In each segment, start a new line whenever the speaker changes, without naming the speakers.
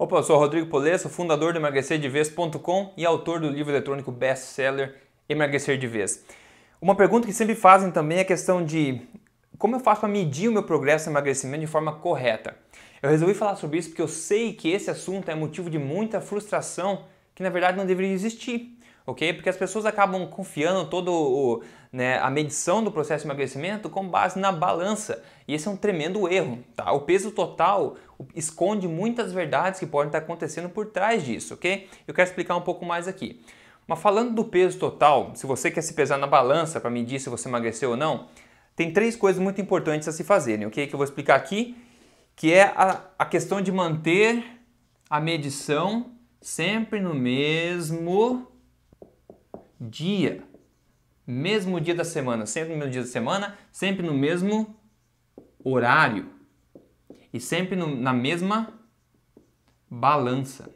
Opa, eu sou Rodrigo Polesso, fundador do emagrecerdevez.com e autor do livro eletrônico best-seller Emagrecer de Vez. Uma pergunta que sempre fazem também é a questão de como eu faço para medir o meu progresso em emagrecimento de forma correta. Eu resolvi falar sobre isso porque eu sei que esse assunto é motivo de muita frustração que na verdade não deveria existir ok? Porque as pessoas acabam confiando todo o, né, a medição do processo de emagrecimento com base na balança e esse é um tremendo erro, tá? O peso total esconde muitas verdades que podem estar acontecendo por trás disso, ok? Eu quero explicar um pouco mais aqui. Mas falando do peso total, se você quer se pesar na balança para medir se você emagreceu ou não, tem três coisas muito importantes a se fazerem, ok? Que eu vou explicar aqui, que é a, a questão de manter a medição sempre no mesmo dia. Mesmo dia da semana, sempre no mesmo dia da semana, sempre no mesmo horário e sempre no, na mesma balança.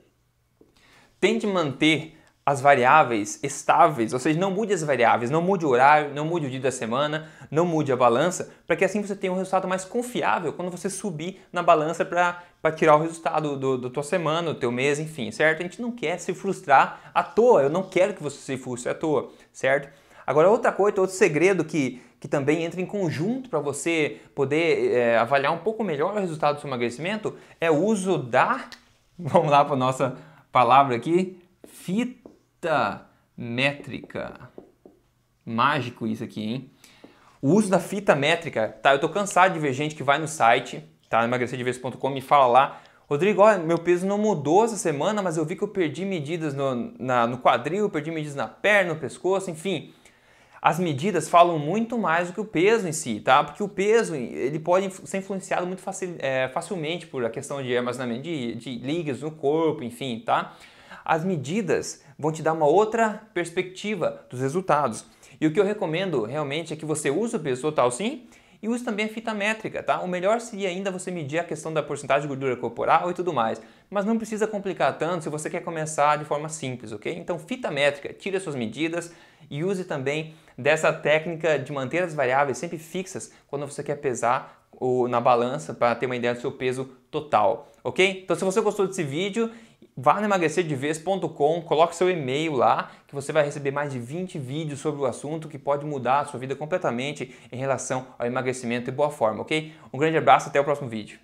Tente manter as variáveis estáveis, ou seja, não mude as variáveis, não mude o horário, não mude o dia da semana, não mude a balança, para que assim você tenha um resultado mais confiável quando você subir na balança para tirar o resultado do, do tua semana, do teu mês, enfim, certo? A gente não quer se frustrar à toa, eu não quero que você se frustre à toa, certo? Agora, outra coisa, outro segredo que, que também entra em conjunto para você poder é, avaliar um pouco melhor o resultado do seu emagrecimento é o uso da, vamos lá para a nossa palavra aqui, fita fita métrica. Mágico isso aqui, hein? O uso da fita métrica, tá? Eu tô cansado de ver gente que vai no site, tá? emagrecerdeves.com e fala lá, Rodrigo, olha, meu peso não mudou essa semana, mas eu vi que eu perdi medidas no, na, no quadril, perdi medidas na perna, no pescoço, enfim. As medidas falam muito mais do que o peso em si, tá? Porque o peso ele pode ser influenciado muito facil, é, facilmente por a questão de armazenamento de, de ligas no corpo, enfim, tá? as medidas vão te dar uma outra perspectiva dos resultados. E o que eu recomendo realmente é que você use o peso total sim e use também a fita métrica, tá? O melhor seria ainda você medir a questão da porcentagem de gordura corporal e tudo mais, mas não precisa complicar tanto se você quer começar de forma simples, ok? Então, fita métrica, tire as suas medidas e use também dessa técnica de manter as variáveis sempre fixas quando você quer pesar ou na balança para ter uma ideia do seu peso total, ok? Então, se você gostou desse vídeo vá no emagrecerdevez.com, coloque seu e-mail lá, que você vai receber mais de 20 vídeos sobre o assunto que pode mudar a sua vida completamente em relação ao emagrecimento e boa forma, ok? Um grande abraço, até o próximo vídeo.